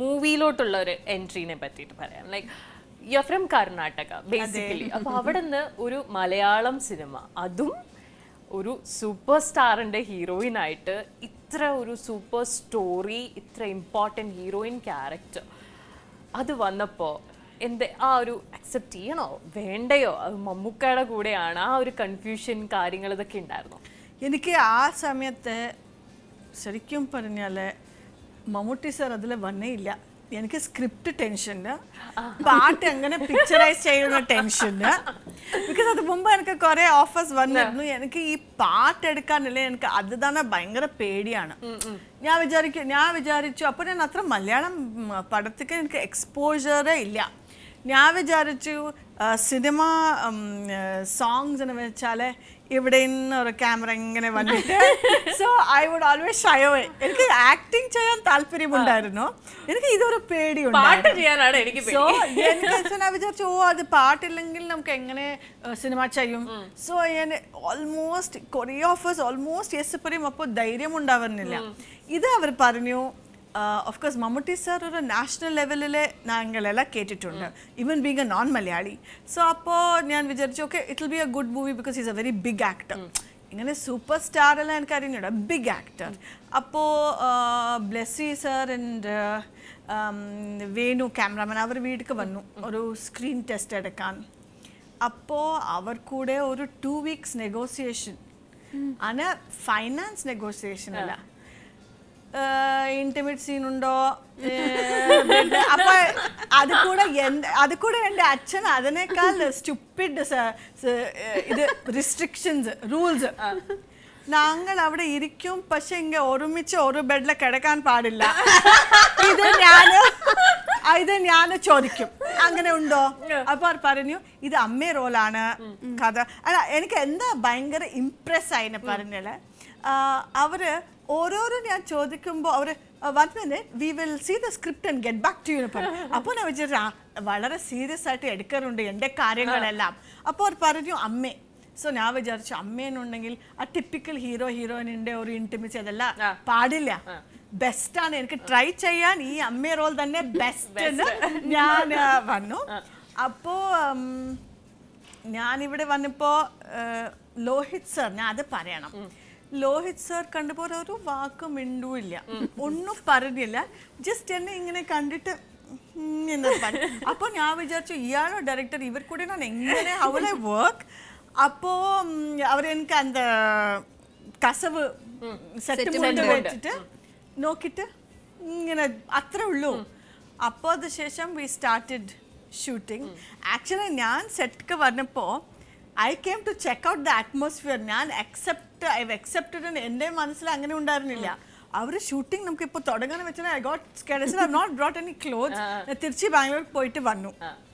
മൂവിയിലോട്ടുള്ള ഒരു എൻട്രീനെ പറ്റിയിട്ട് പറയാം like you are from Karnataka basically അപ്പൊ അവിടെ നിന്ന് ഒരു മലയാളം സിനിമ അതും ഒരു സൂപ്പർ സ്റ്റാറിന്റെ ഹീറോയിൻ ആയിട്ട് ഇത്ര ഒരു സൂപ്പർ സ്റ്റോറി ഇത്ര ഇമ്പോർട്ടൻറ്റ് ഹീറോയിൻ ക്യാരക്ടർ അത് വന്നപ്പോൾ എന്ത് ആ ഒരു അക്സെപ്റ്റ് ചെയ്യണോ വേണ്ടയോ അത് മമ്മൂക്കയുടെ കൂടെയാണ് ആ ഒരു കൺഫ്യൂഷൻ കാര്യങ്ങൾ ഇതൊക്കെ ഉണ്ടായിരുന്നു എനിക്ക് ആ സമയത്ത് ശരിക്കും പറഞ്ഞാൽ മമ്മൂട്ടി സാർ അതിൽ വന്നേ ഇല്ല എനിക്ക് സ്ക്രിപ്റ്റ് ടെൻഷന് പാട്ട് എങ്ങനെ പിക്ചറൈസ് ചെയ്യുന്ന ടെൻഷന് ബിക്കോസ് അത് മുമ്പ് എനിക്ക് കുറെ ഓഫേഴ്സ് വന്നിരുന്നു എനിക്ക് ഈ പാട്ട് എടുക്കാനില്ല എനിക്ക് അത് തന്നെ ഭയങ്കര പേടിയാണ് ഞാൻ വിചാരിക്കും ഞാൻ വിചാരിച്ചു അപ്പൊ ഞാൻ അത്ര മലയാളം പടത്തേക്ക് എനിക്ക് എക്സ്പോഷറേ ഇല്ല ഞാൻ വിചാരിച്ചു സിനിമ സോങ്സിന് വെച്ചാൽ ഇവിടെ നിന്ന് ഒരു ക്യാമറ ഇങ്ങനെ വന്നിട്ട് so I would always shy away എനിക്ക് ആക്ടിങ് ചെയ്യാൻ താല്പര്യമുണ്ടായിരുന്നു എനിക്ക് ഇതൊരു പേടിയുണ്ട് പാട്ട് ചെയ്യാനാണ് എനിക്ക് സോ എനിക്ക് ഞാൻ വിചാരിച്ചു ഓ അത് പാട്ടില്ലെങ്കിൽ നമുക്ക് എങ്ങനെ സിനിമ ചെയ്യും സോ ഞാൻ ഓൾമോസ്റ്റ് കൊറിയോഫേഴ്സ് ഓൾമോസ്റ്റ് എസ് എപ്പോഴും അപ്പോൾ ധൈര്യം ഉണ്ടാവുന്നില്ല ഇത് അവർ പറഞ്ഞു ഓഫ് കോഴ്സ് മമ്മൂട്ടി സാർ ഒരു നാഷണൽ ലെവലിൽ ഞങ്ങളെല്ലാം കേട്ടിട്ടുണ്ട് even being a non Malayali so അപ്പോൾ ഞാൻ വിചാരിച്ചു okay it will be a good movie because is a very big actor ഇങ്ങനെ സൂപ്പർ സ്റ്റാർ എല്ലാം എനിക്ക് അറിഞ്ഞൂട ബിഗ് ആക്ടർ അപ്പോൾ Blessy sir and Venu cameraman അവർ വീട്ടിൽ വന്നു ഒരു സ്ക്രീൻ ടെസ്റ്റ് എടുക്കാൻ അപ്പോൾ അവർ കൂടെ ഒരു ടു വീക്സ് നെഗോസിയേഷൻ ആണ് ഫൈനാൻസ് നെഗോസിയേഷൻ അല്ല ఇంటిమేట్ സീൻ ഉണ്ടോ അപ്പ അത് കൂടെ അത് കൂടെ എൻ്റെ അച്ഛൻ അതിനേക്കാൾ സ്റ്റുപ്പിഡ് ഇത് റിസ്ട്രിക്ഷൻസ് റൂൾസ് ഞങ്ങൾ അവിടെ ഇരിക്കും പക്ഷെ ഇങ്ങ ഒരുമിച്ച് ഒരു ബെഡിൽ കിടക്കാൻ പാടില്ല ഇത് ഞാൻ ഇത് ഞാൻ ചോദിക്കും അങ്ങനെ ഉണ്ടോ അപ്പൊ പറഞ്ഞു ഇത് അമ്മേ റോളാണ് കഥ അല്ല എനിക്ക് എന്താ ഭയങ്കര ഇംപ്രസ് ആയിന് പറഞ്ഞല്ലേ അവർ ഓരോരോ ഞാൻ ചോദിക്കുമ്പോൾ അവർ one minute we will see the script and get back to you അപ്പോൾ ഞാൻ വിചാരിച്ചു വളരെ സീരിയസ് ആയിട്ട് എടുക്കാറുണ്ട് എൻ്റെ കാര്യങ്ങളെല്ലാം അപ്പോൾ അവർ പറഞ്ഞു അമ്മേ സോ ഞാൻ വിചാരിച്ചു അമ്മേനുണ്ടെങ്കിൽ ആ ടിപ്പിക്കൽ ഹീറോ ഹീറോയിനിൻ്റെ ഒരു ഇൻറ്റിമിച്ച് അതെല്ലാം പാടില്ല ബെസ്റ്റാണ് എനിക്ക് ട്രൈ ചെയ്യാൻ ഈ അമ്മ റോൾ തന്നെ ബെസ്റ്റ് ഞാൻ വന്നു അപ്പോൾ ഞാനിവിടെ വന്നപ്പോൾ ലോഹിത് സർ ഞാൻ അത് പറയണം ലോഹിത് സാർ കണ്ടപോലെ ഒരു വാക്ക് മിണ്ടൂല്ല ഒന്നും പറഞ്ഞില്ല ജസ്റ്റ് എന്നെ ഇങ്ങനെ കണ്ടിട്ട് അപ്പൊ ഞാൻ വിചാരിച്ചു ഇയാളോ ഡയറക്ടർ ഇവർ കൂടെ ഞാൻ എങ്ങനെ അവളെ വർക്ക് അപ്പോ അവരെനിക്ക് അന്ത കസവ് സെറ്റ് വെച്ചിട്ട് നോക്കിട്ട് ഇങ്ങനെ അത്രേ ഉള്ളൂ അപ്പോൾ അത് ശേഷം വി സ്റ്റാർട്ടഡ് ഷൂട്ടിങ് ആക്ച്വലി ഞാൻ സെറ്റ് വന്നപ്പോ I came to check out the atmosphere ഞാൻ accept act I have accepted എൻ്റെ മനസ്സിൽ അങ്ങനെ ഉണ്ടായിരുന്നില്ല അവർ ഷൂട്ടിംഗ് നമുക്ക് ഇപ്പോൾ തുടങ്ങാന്ന് വെച്ചാൽ I got schedule I not brought any cloth തിരിച്ച് ബാംഗ്ലൂർ പോയിട്ട് വന്നു